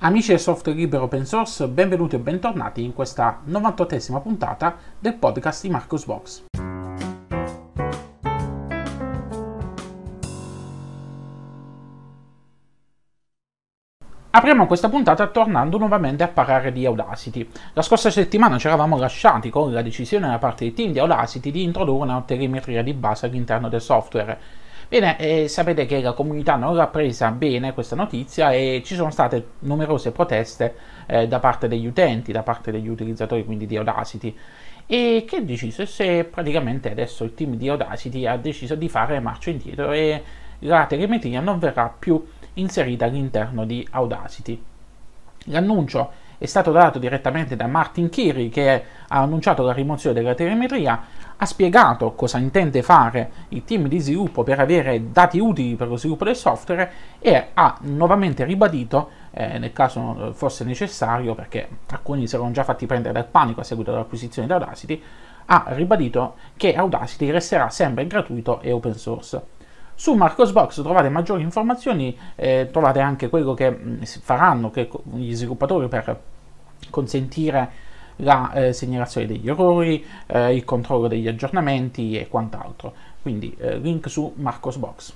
Amici del software libero open source, benvenuti o bentornati in questa 98esima puntata del podcast di Marcos Box. Apriamo questa puntata tornando nuovamente a parlare di Audacity. La scorsa settimana ci eravamo lasciati con la decisione da parte di team di Audacity di introdurre una telemetria di base all'interno del software Bene, eh, sapete che la comunità non l'ha presa bene questa notizia e ci sono state numerose proteste eh, da parte degli utenti, da parte degli utilizzatori quindi di Audacity e che è deciso se praticamente adesso il team di Audacity ha deciso di fare marcia indietro e la telemetria non verrà più inserita all'interno di Audacity. L'annuncio è stato dato direttamente da Martin Kiri che ha annunciato la rimozione della telemetria, ha spiegato cosa intende fare il team di sviluppo per avere dati utili per lo sviluppo del software e ha nuovamente ribadito, eh, nel caso fosse necessario, perché alcuni si erano già fatti prendere dal panico a seguito dell'acquisizione di Audacity, ha ribadito che Audacity resterà sempre gratuito e open source. Su Marcosbox trovate maggiori informazioni, eh, trovate anche quello che mm, faranno che, gli sviluppatori per consentire la eh, segnalazione degli errori, eh, il controllo degli aggiornamenti e quant'altro. Quindi eh, link su Marcosbox.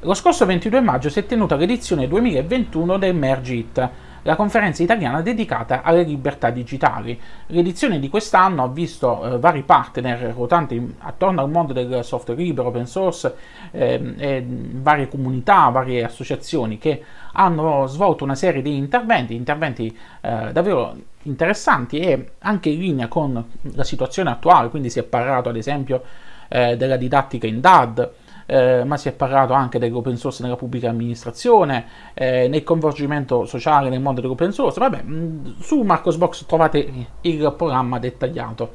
Lo scorso 22 maggio si è tenuta l'edizione 2021 del Merge It, la conferenza italiana dedicata alle libertà digitali. L'edizione di quest'anno ha visto eh, vari partner ruotanti attorno al mondo del software libero, open source, eh, e varie comunità, varie associazioni che hanno svolto una serie di interventi, interventi eh, davvero interessanti e anche in linea con la situazione attuale, quindi si è parlato ad esempio eh, della didattica in DAD, eh, ma si è parlato anche dell'open source nella pubblica amministrazione, eh, nel coinvolgimento sociale nel mondo dell'open source. Vabbè, mm, su Marcosbox trovate il programma dettagliato.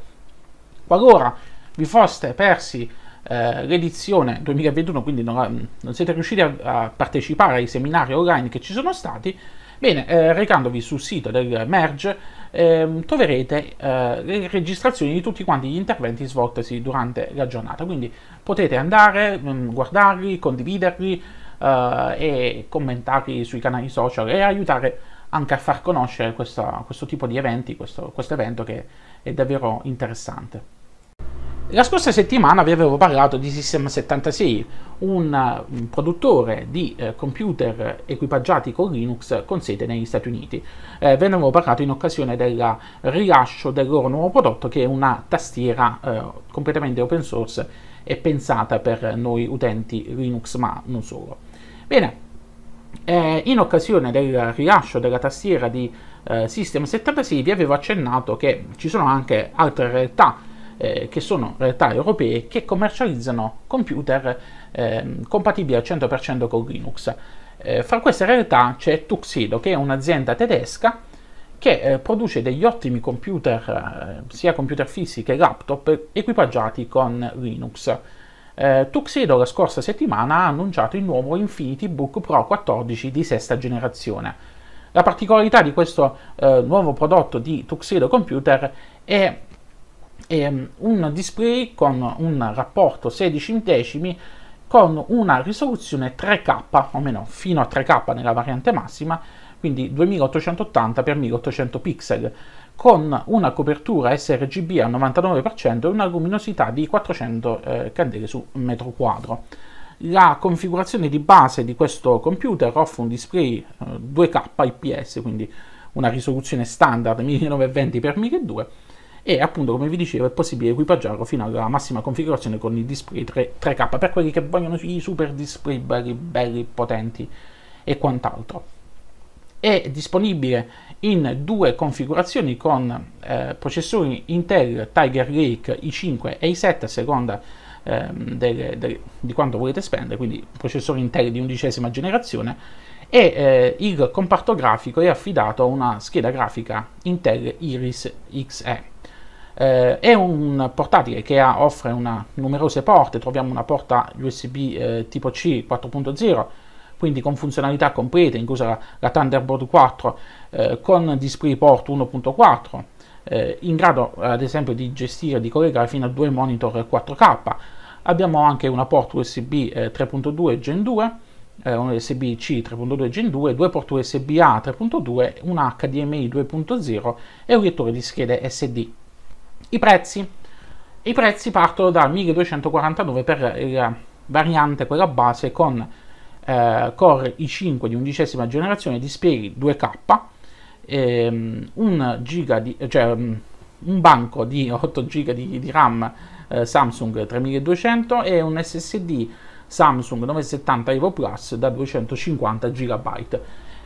Qualora vi foste persi eh, l'edizione 2021, quindi non, mm, non siete riusciti a, a, partecipare ai seminari online che ci sono stati, bene, eh, recandovi sul sito del Merge ehm, troverete eh, le registrazioni di tutti quanti gli interventi svoltesi durante la giornata. Quindi potete andare, mh, mm, guardarli, condividerli eh, e commentarli sui canali social e aiutare anche a far conoscere questa, questo tipo di eventi, questo, questo evento che è davvero interessante. La scorsa settimana vi avevo parlato di System76, un mm, produttore di eh, computer equipaggiati con Linux con sede negli Stati Uniti. Eh, ve ne avevo parlato in occasione del rilascio del loro nuovo prodotto che è una tastiera eh, completamente open source e pensata per noi utenti Linux, ma non solo. Bene, eh, in occasione del rilascio della tastiera di eh, System76 vi avevo accennato che ci sono anche altre realtà eh, che sono eh, realtà europee che commercializzano computer eh, compatibili al 100% con Linux. Eh, fra queste realtà c'è Tuxedo, che è un'azienda tedesca che eh, produce degli ottimi computer, eh, sia computer fissi che laptop, equipaggiati con Linux. Eh, Tuxedo la scorsa settimana ha annunciato il nuovo Infinity Book Pro 14 di sesta generazione. La particolarità di questo eh, nuovo prodotto di Tuxedo Computer è è ehm, un display con un rapporto 16 decimi con una risoluzione 3K, o meno fino a 3K nella variante massima, quindi 2880x1800 pixel, con una copertura sRGB al 99% e una luminosità di 400 eh, candele su metro quadro. La configurazione di base di questo computer offre un display eh, 2K IPS, quindi una risoluzione standard 1920x1200 e appunto come vi dicevo è possibile equipaggiarlo fino alla massima configurazione con il display 3, k per quelli che vogliono i super display belli, belli potenti e quant'altro è disponibile in due configurazioni con eh, processori Intel Tiger Lake i5 e i7 a seconda eh, delle, delle, di quanto volete spendere quindi processori Intel di undicesima generazione e eh, il comparto grafico è affidato a una scheda grafica Intel Iris XE eh, è un portatile che ha, offre una, numerose porte, troviamo una porta USB eh, tipo C 4.0, quindi con funzionalità complete, inclusa la, la Thunderbolt 4, eh, con DisplayPort port 1.4, eh, in grado ad esempio di gestire, e di collegare fino a due monitor 4K. Abbiamo anche una porta USB 3.2 Gen 2, eh, un USB-C 3.2 Gen 2, due porte USB-A 3.2, un HDMI 2.0 e un lettore di schede SD. I prezzi. I prezzi partono da 1249 per la variante, quella base, con eh, Core i5 di undicesima generazione, display 2K, ehm, un, giga di, cioè, mm, un banco di 8 GB di, di, RAM eh, Samsung 3200 e un SSD Samsung 970 Evo Plus da 250 GB.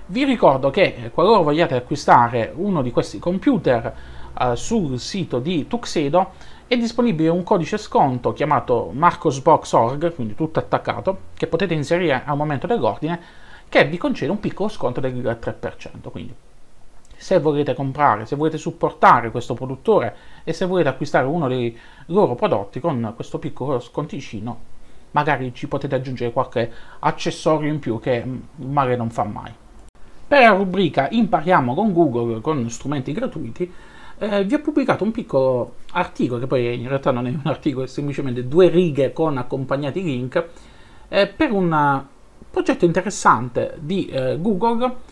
Vi ricordo che eh, qualora vogliate acquistare uno di questi computer eh, sul sito di Tuxedo è disponibile un codice sconto chiamato marcosbox.org, quindi tutto attaccato, che potete inserire al momento dell'ordine, che vi concede un piccolo sconto del 3%. Quindi se volete comprare, se volete supportare questo produttore e se volete acquistare uno dei loro prodotti con questo piccolo sconticino, magari ci potete aggiungere qualche accessorio in più che mm, male non fa mai. Per la rubrica Impariamo con Google con strumenti gratuiti, eh, vi ho pubblicato un piccolo articolo, che poi in realtà non è un articolo, è semplicemente due righe con accompagnati link, eh, per un eh, progetto interessante di eh, Google.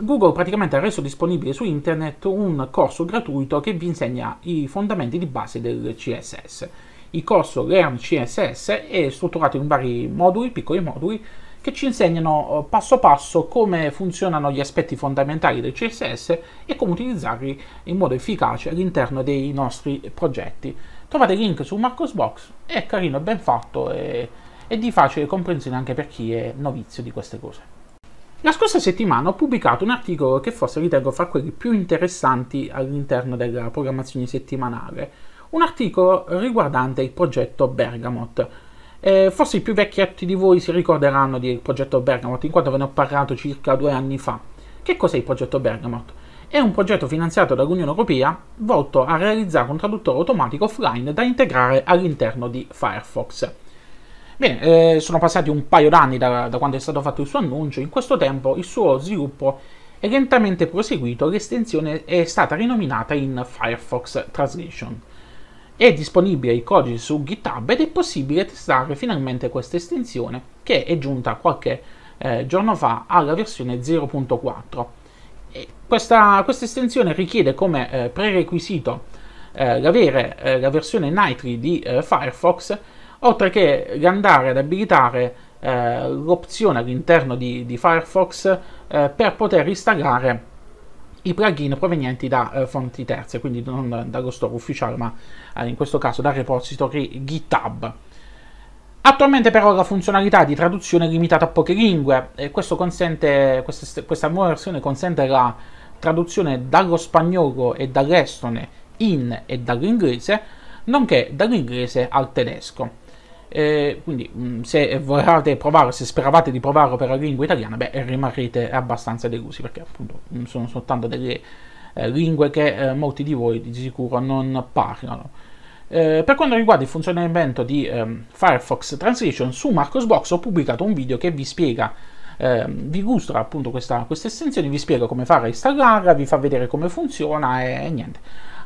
Google praticamente ha reso disponibile su internet un corso gratuito che vi insegna i fondamenti di base del CSS. Il corso Learn CSS è strutturato in vari moduli, piccoli moduli, che ci insegnano eh, passo passo come funzionano gli aspetti fondamentali del CSS e come utilizzarli in modo efficace all'interno dei nostri progetti. Trovate il link su Marcosbox, è carino, ben fatto e, e di facile comprensione anche per chi è novizio di queste cose. La scorsa settimana ho pubblicato un articolo che forse ritengo fra quelli più interessanti all'interno della programmazione settimanale, un articolo riguardante il progetto Bergamot, eh, forse i più vecchietti di voi si ricorderanno del progetto Bergamot, in quanto ve ne ho parlato circa due anni fa. Che cos'è il progetto Bergamot? È un progetto finanziato dall'Unione Europea volto a realizzare un traduttore automatico offline da integrare all'interno di Firefox. Bene, eh, sono passati un paio d'anni da, da quando è stato fatto il suo annuncio, in questo tempo il suo sviluppo è lentamente proseguito, l'estensione è stata rinominata in Firefox Translation. È disponibile il codice su GitHub ed è possibile testare finalmente questa estensione che è giunta qualche eh, giorno fa alla versione 0.4. questa, questa estensione richiede come eh, prerequisito eh, l'avere eh, la versione Nitri di eh, Firefox, oltre che l'andare ad abilitare eh, l'opzione all'interno di, di Firefox per poter installare i plugin provenienti da eh, fonti terze, quindi non dallo store ufficiale, ma eh, in questo caso dal repository GitHub. Attualmente però la funzionalità di traduzione è limitata a poche lingue e consente, questa, questa nuova versione consente la traduzione dallo spagnolo e dall'estone in e dall'inglese, nonché dall'inglese al tedesco. Eh, quindi mm, se volevate provarlo, se speravate di provarlo per la lingua italiana, beh, rimarrete abbastanza delusi perché appunto mm, sono soltanto delle eh, lingue che eh, molti di voi di sicuro non parlano. Eh, per quanto riguarda il funzionamento di ehm, Firefox Translation, su Marcosbox ho pubblicato un video che vi spiega eh, vi illustra appunto questa, questa estensione, vi spiega come fare a installarla, vi fa vedere come funziona e, e niente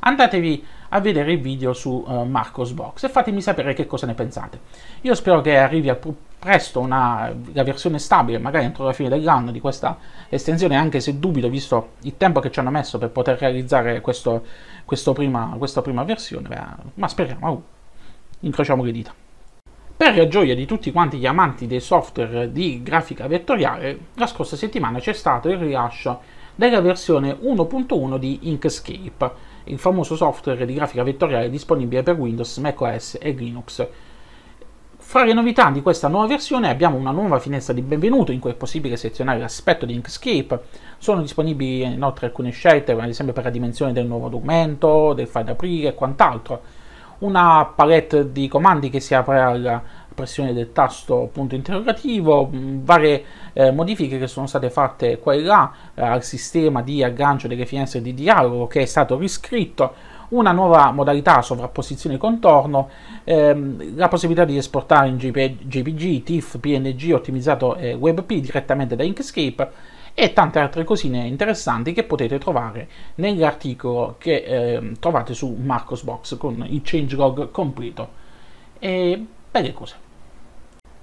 andatevi a vedere il video su uh, Marcos Box e fatemi sapere che cosa ne pensate. Io spero che arrivi a presto una, la versione stabile, magari entro la fine dell'anno di questa estensione, anche se dubito visto il tempo che ci hanno messo per poter realizzare questo, questo prima, questa prima versione, beh, ma speriamo, uh, incrociamo le dita. Per la gioia di tutti quanti gli amanti dei software di grafica vettoriale, la scorsa settimana c'è stato il rilascio della versione 1.1 di Inkscape il famoso software di grafica vettoriale disponibile per Windows, macOS e Linux. Fra le novità di questa nuova versione abbiamo una nuova finestra di benvenuto in cui è possibile selezionare l'aspetto di Inkscape, sono disponibili inoltre alcune scelte, ad esempio per la dimensione del nuovo documento, del file da aprire e quant'altro, una palette di comandi che si apre alla pressione del tasto punto interrogativo, mm, varie eh, modifiche che sono state fatte qua e là eh, al sistema di aggancio delle finestre di dialogo che è stato riscritto, una nuova modalità sovrapposizione contorno, ehm, la possibilità di esportare in JPG, TIFF, PNG, ottimizzato eh, WebP direttamente da Inkscape e tante altre cosine interessanti che potete trovare nell'articolo che eh, trovate su Marcosbox con il changelog completo. E Belle cose.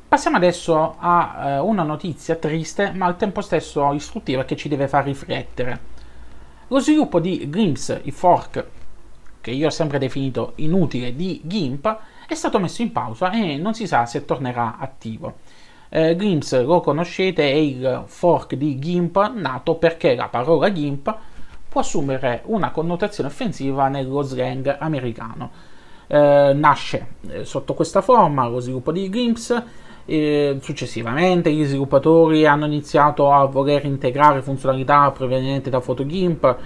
Passiamo adesso a eh, una notizia triste ma al tempo stesso istruttiva che ci deve far riflettere. Lo sviluppo di GIMS, i fork, che io ho sempre definito inutile, di GIMP, è stato messo in pausa e non si sa se tornerà attivo. Eh, GIMS lo conoscete, è il fork di GIMP nato perché la parola GIMP può assumere una connotazione offensiva nello slang americano eh, nasce eh, sotto questa forma lo sviluppo di GIMPS successivamente gli sviluppatori hanno iniziato a voler integrare funzionalità provenienti da PhotoGimp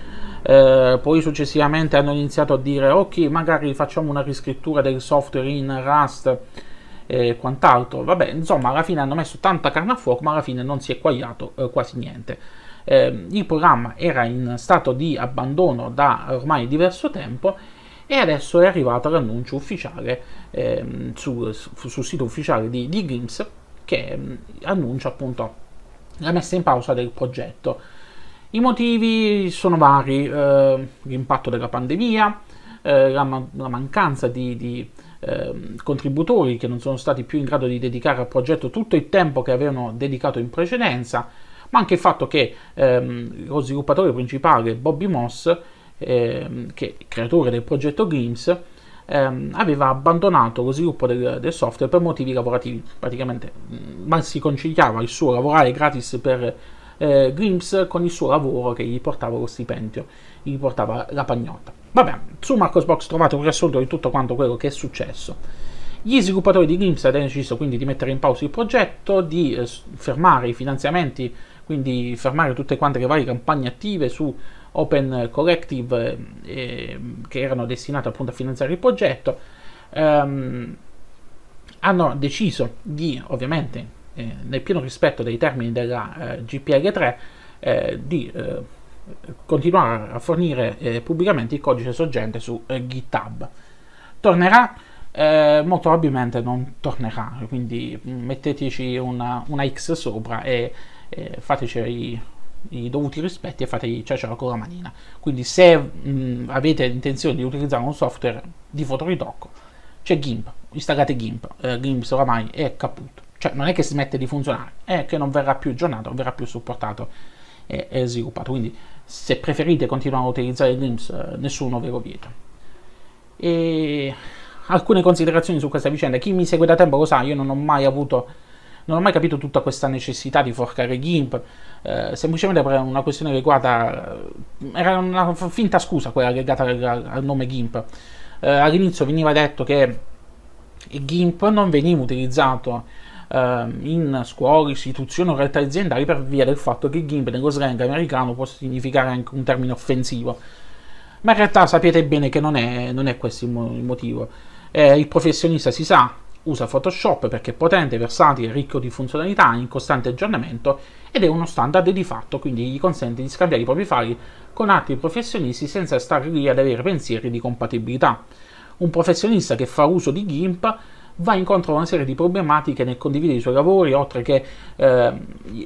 eh, poi successivamente hanno iniziato a dire ok magari facciamo una riscrittura del software in Rust e quant'altro vabbè insomma alla fine hanno messo tanta carne a fuoco ma alla fine non si è quagliato eh, quasi niente eh, il programma era in stato di abbandono da ormai diverso tempo e adesso è arrivato l'annuncio ufficiale ehm, su, sul sito ufficiale di, di Games che ehm, annuncia appunto la messa in pausa del progetto. I motivi sono vari, eh, l'impatto della pandemia, eh, la, la, mancanza di, di eh, contributori che non sono stati più in grado di dedicare al progetto tutto il tempo che avevano dedicato in precedenza, ma anche il fatto che ehm, lo sviluppatore principale Bobby Moss eh, che creatore del progetto Games ehm, aveva abbandonato lo sviluppo del, del, software per motivi lavorativi, praticamente mm, ma si conciliava il suo lavorare gratis per eh, Grims con il suo lavoro che gli portava lo stipendio, gli portava la pagnotta. Vabbè, su Marcosbox trovate un riassunto di tutto quanto quello che è successo. Gli sviluppatori di Grims hanno deciso quindi di mettere in pausa il progetto, di eh, fermare i finanziamenti quindi fermare tutte quante le varie campagne attive su Open Collective eh, ehm, che erano destinate appunto a finanziare il progetto, ehm, hanno deciso di, ovviamente, eh, nel pieno rispetto dei termini della eh, GPL3, eh, di eh, continuare a fornire eh, pubblicamente il codice sorgente su GitHub. Tornerà eh, molto probabilmente non tornerà, quindi mm, metteteci una, una X sopra e eh, fateci i, i, dovuti rispetti e fate il ciao con la manina. Quindi se mh, avete intenzione di utilizzare un software di fotoritocco, c'è GIMP, installate GIMP, eh, GIMP oramai è caputo. Cioè non è che smette di funzionare, è che non verrà più aggiornato, non verrà più supportato e, e sviluppato. Quindi se preferite continuare a utilizzare GIMP, eh, nessuno ve lo vieta. E alcune considerazioni su questa vicenda. Chi mi segue da tempo lo sa, io non ho mai avuto non ho mai capito tutta questa necessità di forcare GIMP, eh, semplicemente per una questione legata, eh, era una finta scusa quella legata al, al nome GIMP. Eh, all'inizio veniva detto che GIMP non veniva utilizzato eh, in scuole, istituzioni o realtà aziendali per via del fatto che GIMP nello slang americano può significare anche un termine offensivo. Ma in realtà sapete bene che non è, non è questo il motivo. Eh, il professionista si sa usa Photoshop perché è potente, versatile, ricco di funzionalità, in costante aggiornamento ed è uno standard di fatto, quindi gli consente di scambiare i propri file con altri professionisti senza stare lì ad avere pensieri di compatibilità. Un professionista che fa uso di GIMP va incontro a una serie di problematiche nel condividere i suoi lavori, oltre che eh,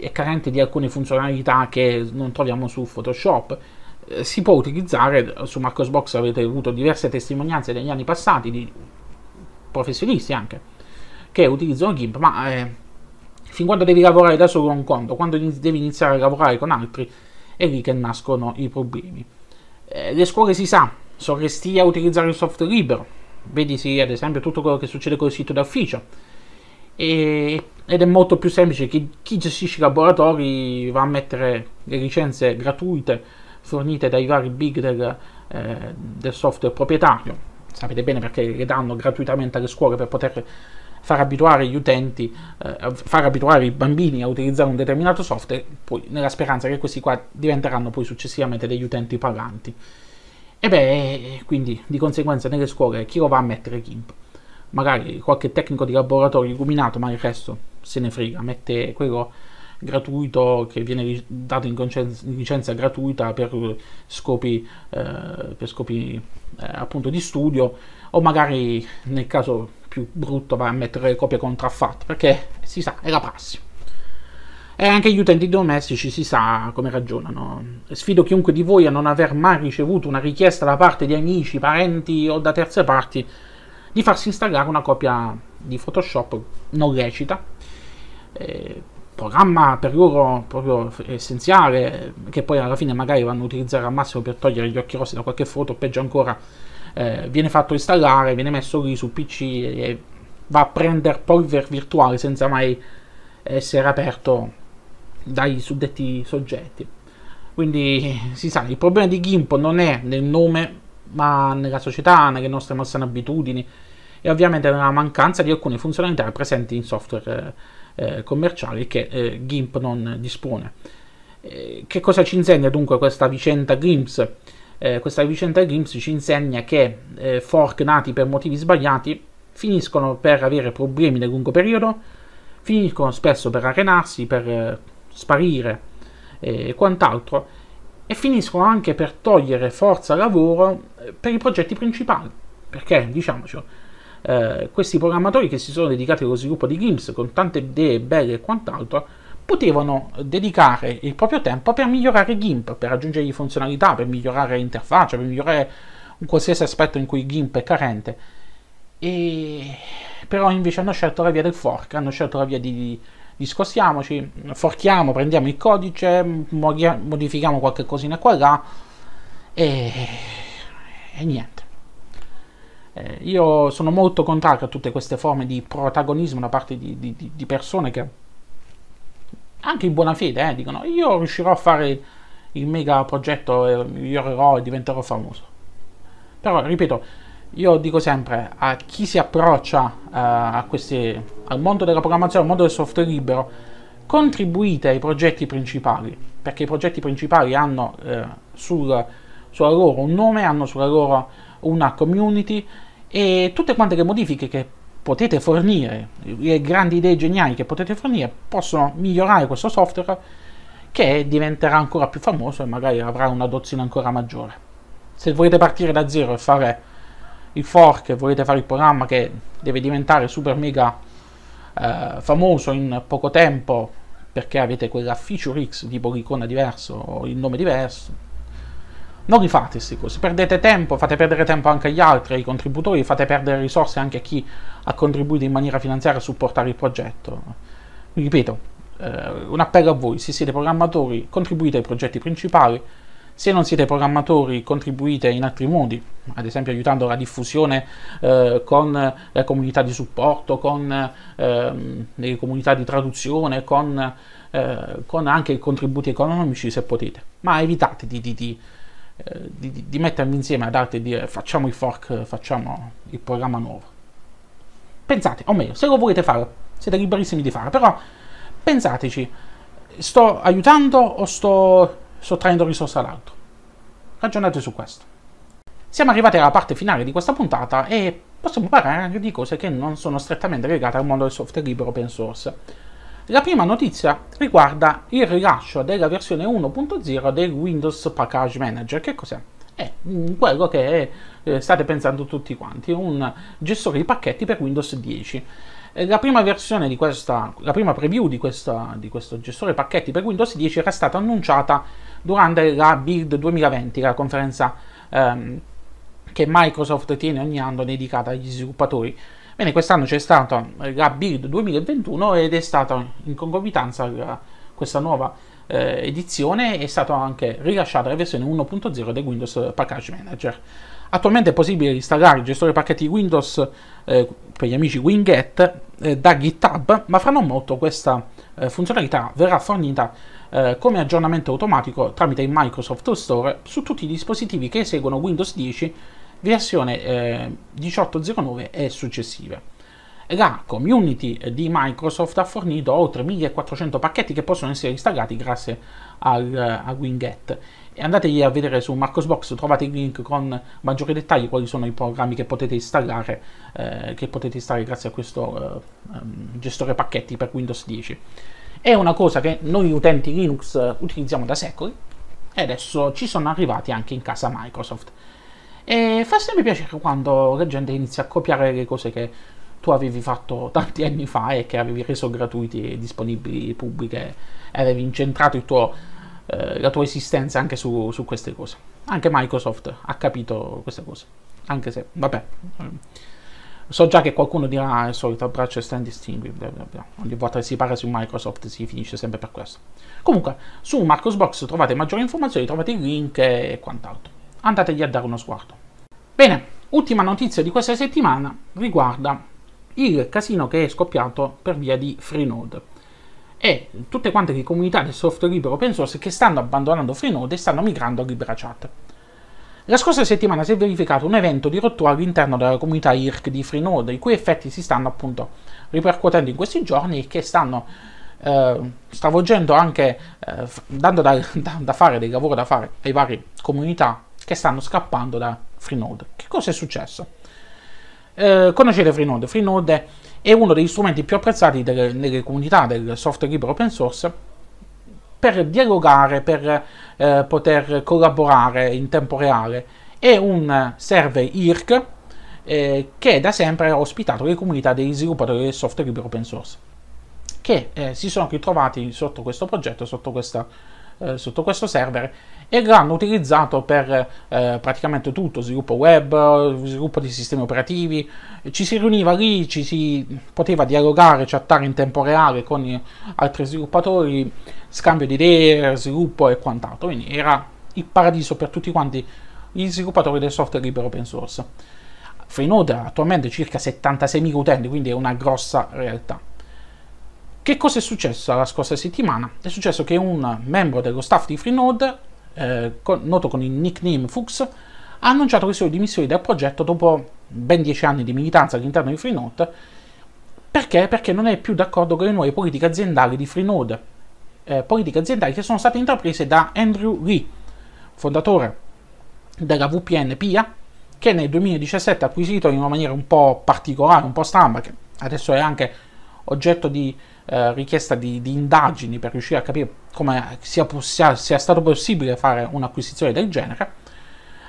è carente di alcune funzionalità che non troviamo su Photoshop. Eh, si può utilizzare, su Marcosbox avete avuto diverse testimonianze negli anni passati di professionisti anche, che utilizzano GIMP, ma eh, fin quando devi lavorare da solo è un conto, quando devi iniziare a lavorare con altri è lì che nascono i problemi. Eh, le scuole si sa, sono resti a utilizzare il software libero, vedisi ad esempio tutto quello che succede col sito d'ufficio, e, ed è molto più semplice che chi gestisce i laboratori va a mettere le licenze gratuite fornite dai vari big del, eh, del software proprietario sapete bene perché le danno gratuitamente alle scuole per poter far abituare gli utenti, eh, far abituare i bambini a utilizzare un determinato software, poi nella speranza che questi qua diventeranno poi successivamente degli utenti paganti. E beh, quindi di conseguenza nelle scuole chi lo va a mettere GIMP? Magari qualche tecnico di laboratorio illuminato, ma il resto se ne frega, mette quello gratuito che viene dato in licenza gratuita per eh, scopi, eh, per scopi eh, appunto di studio o magari nel caso più brutto va a mettere copie contraffatte perché si sa è la prassi e anche gli utenti domestici si sa come ragionano. Sfido chiunque di voi a non aver mai ricevuto una richiesta da parte di amici, parenti o da terze parti di farsi installare una copia di Photoshop non recita eh, programma per loro proprio essenziale che poi alla fine magari vanno a utilizzare al massimo per togliere gli occhi rossi da qualche foto peggio ancora eh, viene fatto installare viene messo lì sul pc e va a prendere polvere virtuale senza mai essere aperto dai suddetti soggetti quindi si sa il problema di Gimpo non è nel nome ma nella società nelle nostre malsane abitudini e ovviamente nella mancanza di alcune funzionalità presenti in software eh, eh, commerciali che eh, GIMP non dispone. Eh, che cosa ci insegna dunque questa vicenda GIMPS? Eh, questa vicenda GIMPS ci insegna che eh, fork nati per motivi sbagliati finiscono per avere problemi nel lungo periodo, finiscono spesso per arenarsi, per eh, sparire e quant'altro e finiscono anche per togliere forza lavoro per i progetti principali perché diciamocelo, eh, questi programmatori che si sono dedicati allo sviluppo di games con tante idee belle e quant'altro potevano dedicare il proprio tempo per migliorare GIMP, per aggiungere funzionalità, per migliorare l'interfaccia, per migliorare un qualsiasi aspetto in cui GIMP è carente. E... Però invece hanno scelto la via del fork, hanno scelto la via di, discostiamoci, forchiamo, prendiamo il codice, modifichiamo qualche cosina qua e là e, e niente. Eh, io sono molto contrario a tutte queste forme di protagonismo da parte di, di, di persone che, anche in buona fede, eh, dicono io riuscirò a fare il mega progetto, migliorerò e diventerò famoso. Però, ripeto, io dico sempre a chi si approccia eh, queste, al mondo della programmazione, al mondo del software libero, contribuite ai progetti principali, perché i progetti principali hanno eh, sul, sulla loro un nome, hanno sulla loro una community e tutte quante le modifiche che potete fornire, le grandi idee geniali che potete fornire, possono migliorare questo software che diventerà ancora più famoso e magari avrà una dozzina ancora maggiore. Se volete partire da zero e fare il fork, volete fare il programma che deve diventare super mega eh, famoso in poco tempo perché avete quella feature X tipo l'icona diverso o il nome diverso, non rifatesi così, perdete tempo, fate perdere tempo anche agli altri, ai contributori, fate perdere risorse anche a chi ha contribuito in maniera finanziaria a supportare il progetto. ripeto, eh, un appello a voi, se siete programmatori contribuite ai progetti principali, se non siete programmatori contribuite in altri modi, ad esempio aiutando la diffusione eh, con le comunità di supporto, con eh, le comunità di traduzione, con, eh, con anche i contributi economici se potete, ma evitate di, di, di eh, di, di, mettermi insieme ad altri e dire facciamo il fork, facciamo il programma nuovo. Pensate, o meglio, se lo volete fare, siete liberissimi di fare, però pensateci, sto aiutando o sto sottraendo risorse all'altro? Ragionate su questo. Siamo arrivati alla parte finale di questa puntata e possiamo parlare anche di cose che non sono strettamente legate al mondo del software libero open source. La prima notizia riguarda il rilascio della versione 1.0 del Windows Package Manager. Che cos'è? È quello che eh, state pensando tutti quanti, un gestore di pacchetti per Windows 10. Eh, la prima versione di questa, la prima preview di, questa, di questo gestore pacchetti per Windows 10 era stata annunciata durante la Build 2020, la conferenza ehm, che Microsoft tiene ogni anno dedicata agli sviluppatori. Bene, quest'anno c'è stata la Build 2021 ed è stata in concomitanza la, eh, questa nuova eh, edizione, è stata anche rilasciata la versione 1.0 del Windows Package Manager. Attualmente è possibile installare il gestore pacchetti Windows eh, per gli amici Winget eh, da GitHub, ma fra non molto questa eh, funzionalità verrà fornita eh, come aggiornamento automatico tramite il Microsoft Store su tutti i dispositivi che eseguono Windows 10 versione eh, 18.09 e successive. La community di Microsoft ha fornito oltre 1400 pacchetti che possono essere installati grazie al, a Winget. Andategli a vedere su Marcosbox, trovate il link con maggiori dettagli quali sono i programmi che potete installare, eh, che potete installare grazie a questo eh, ehm, gestore pacchetti per Windows 10. È una cosa che noi utenti Linux eh, utilizziamo da secoli e adesso ci sono arrivati anche in casa Microsoft. E fa sempre piacere quando la gente inizia a copiare le cose che tu avevi fatto tanti anni fa e che avevi reso gratuiti e disponibili pubbliche e avevi incentrato tuo, eh, la tua esistenza anche su, su queste cose. Anche Microsoft ha capito queste cose. Anche se, vabbè. Eh, so già che qualcuno dirà ah, il solito abbraccio stand distingui. Ogni volta che si parla su Microsoft si finisce sempre per questo. Comunque, su Marcosbox trovate maggiori informazioni, trovate i link e quant'altro andategli a dare uno sguardo. Bene, ultima notizia di questa settimana riguarda il casino che è scoppiato per via di Freenode e tutte quante le comunità del software libero open source che stanno abbandonando Freenode e stanno migrando a LibraChat. La scorsa settimana si è verificato un evento di rottura all'interno della comunità IRC di Freenode, i cui effetti si stanno appunto ripercuotendo in questi giorni e che stanno eh, stravolgendo anche, eh, dando da, da fare del lavoro da fare ai vari comunità che stanno scappando da Freenode. Che cosa è successo? Eh, conoscete Freenode? Freenode è uno degli strumenti più apprezzati delle, nelle comunità del software libero open source per dialogare, per eh, poter collaborare in tempo reale. È un server IRC eh, che da sempre ha ospitato le comunità degli sviluppatori del software libero open source che eh, si sono ritrovati sotto questo progetto, sotto questa eh, sotto questo server e l'hanno utilizzato per eh, praticamente tutto, sviluppo web, sviluppo di sistemi operativi, ci si riuniva lì, ci si poteva dialogare, chattare in tempo reale con altri sviluppatori, scambio di idee, sviluppo e quant'altro, quindi era il paradiso per tutti quanti gli sviluppatori del software libero open source. Freenode ha attualmente circa 76.000 utenti, quindi è una grossa realtà. Che cosa è successo la scorsa settimana? È successo che un membro dello staff di Freenode, eh, con, noto con il nickname Fuchs, ha annunciato le sue dimissioni dal progetto dopo ben dieci anni di militanza all'interno di Freenode perché? Perché non è più d'accordo con le nuove politiche aziendali di Freenode, eh, politiche aziendali che sono state intraprese da Andrew Lee, fondatore della VPN PIA, che nel 2017 ha acquisito in una maniera un po' particolare, un po' stramba, che adesso è anche oggetto di eh, richiesta di, di, indagini per riuscire a capire come sia, sia, sia, stato possibile fare un'acquisizione del genere,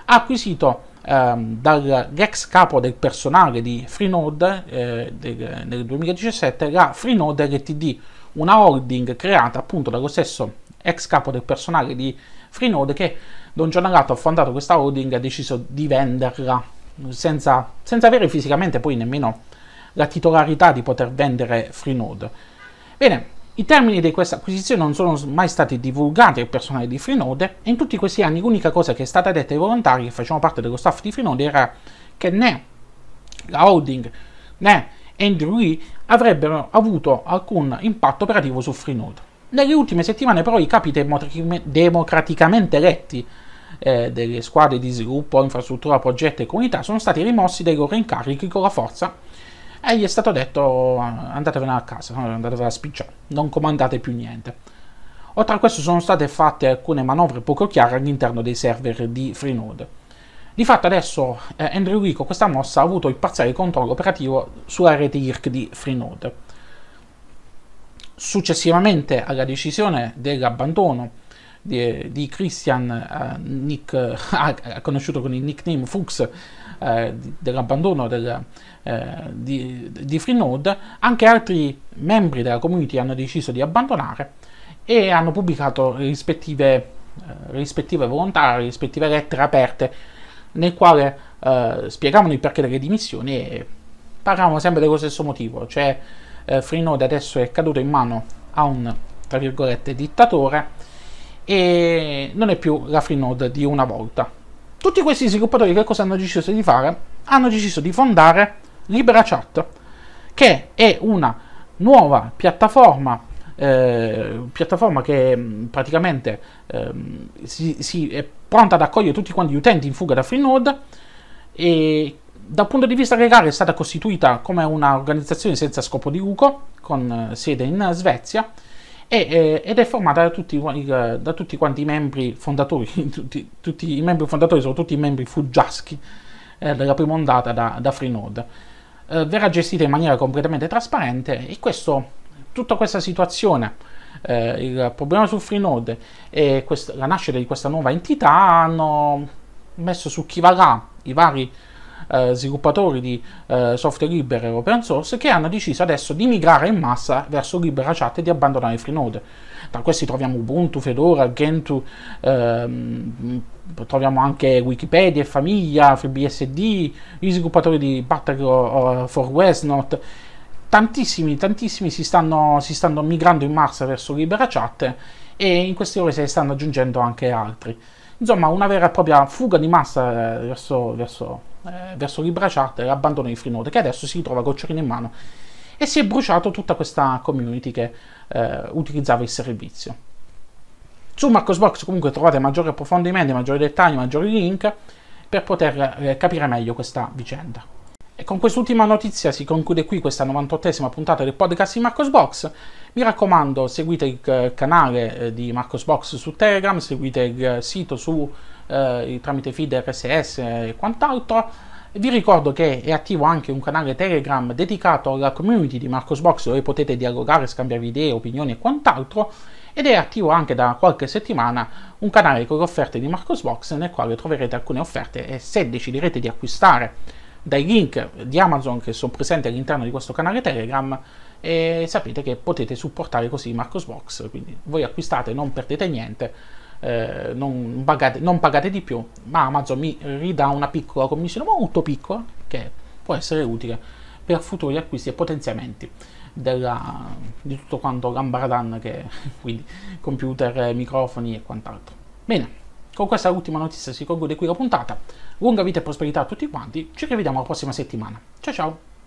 ha acquisito ehm, dall'ex capo del personale di Freenode eh, del, nel 2017 la Freenode LTD, una holding creata appunto dallo stesso ex capo del personale di Freenode che Don un ha fondato questa holding e ha deciso di venderla senza, senza avere fisicamente poi nemmeno la titolarità di poter vendere Freenode. Bene, i termini di questa acquisizione non sono mai stati divulgati al personale di Freenode e in tutti questi anni l'unica cosa che è stata detta ai volontari che facevano parte dello staff di Freenode era che né la holding né Andrew Lee avrebbero avuto alcun impatto operativo su Freenode. Nelle ultime settimane però i capi democraticamente eletti eh, delle squadre di sviluppo, infrastruttura, progetto e comunità sono stati rimossi dai loro incarichi con la forza e gli è stato detto andatevene a casa, eh, andatevene a spicciare, non comandate più niente. Oltre a questo sono state fatte alcune manovre poco chiare all'interno dei server di Freenode. Di fatto adesso eh, Andrew con questa mossa ha avuto il parziale controllo operativo sulla rete IRC di Freenode. Successivamente alla decisione dell'abbandono di, di Christian uh, Nick, uh, conosciuto con il nickname Fuchs eh, dell'abbandono del, di, di Freenode, anche altri membri della community hanno deciso di abbandonare e hanno pubblicato rispettive, rispettive volontari, rispettive lettere aperte nel quale spiegavano il perché delle dimissioni e parlavano sempre dello stesso motivo, cioè Freenode adesso è caduto in mano a un tra virgolette dittatore e non è più la Freenode di una volta. Tutti questi sviluppatori che cosa hanno deciso di fare? Hanno deciso di fondare LiberaChat, che è una nuova piattaforma, eh, piattaforma che mm, praticamente eh, si, si, è pronta ad accogliere tutti quanti gli utenti in fuga da Freenode e dal punto di vista legale è stata costituita come un'organizzazione senza scopo di lucro con eh, sede in Svezia e, ed è formata da tutti, eh, da tutti, quanti i membri fondatori, tutti, tutti, i membri fondatori sono tutti i membri fuggiaschi eh, della prima ondata da, da Freenode. Eh, verrà gestita in maniera completamente trasparente e questo, tutta questa situazione eh, il problema su Freenode e questa, la nascita di questa nuova entità hanno messo su chi varrà i vari eh, sviluppatori di eh, software libero e open source che hanno deciso adesso di migrare in massa verso LiberaChat e di abbandonare Freenode. Tra questi troviamo Ubuntu, Fedora, Gentoo, ehm, troviamo anche Wikipedia, Famiglia, FreeBSD, gli sviluppatori di Battle for Westnot. Tantissimi, tantissimi si stanno, si stanno migrando in massa verso LiberaChat e in queste ore se ne stanno aggiungendo anche altri. Insomma, una vera e propria fuga di massa eh, verso, verso eh, verso Libra Charter e abbandono di Freenode, che adesso si ritrova gocciolino in mano e si è bruciato tutta questa community che eh, utilizzava il servizio. Su Marcosbox comunque trovate maggiori approfondimenti, maggiori dettagli, maggiori link per poter eh, capire meglio questa vicenda. E con quest'ultima notizia si conclude qui questa 98esima puntata del podcast di Marcosbox. Mi raccomando, seguite il eh, canale eh, di Marcosbox su Telegram, seguite il eh, sito su eh, tramite feed RSS eh, e quant'altro. Vi ricordo che è attivo anche un canale Telegram dedicato alla community di Marcosbox dove potete dialogare, scambiare idee, opinioni e quant'altro ed è attivo anche da qualche settimana un canale con le offerte di Marcosbox nel quale troverete alcune offerte e se deciderete di acquistare dai link di Amazon che sono presenti all'interno di questo canale Telegram e eh, sapete che potete supportare così Marcosbox, quindi voi acquistate, non perdete niente eh, non, pagate, non, pagate, di più, ma Amazon mi ridà una piccola commissione, molto piccola, che può essere utile per futuri acquisti e potenziamenti della, di tutto quanto Gambaradan, che quindi computer, microfoni e quant'altro. Bene, con questa ultima notizia si conclude qui la puntata. Lunga vita e prosperità a tutti quanti, ci rivediamo la prossima settimana. Ciao ciao!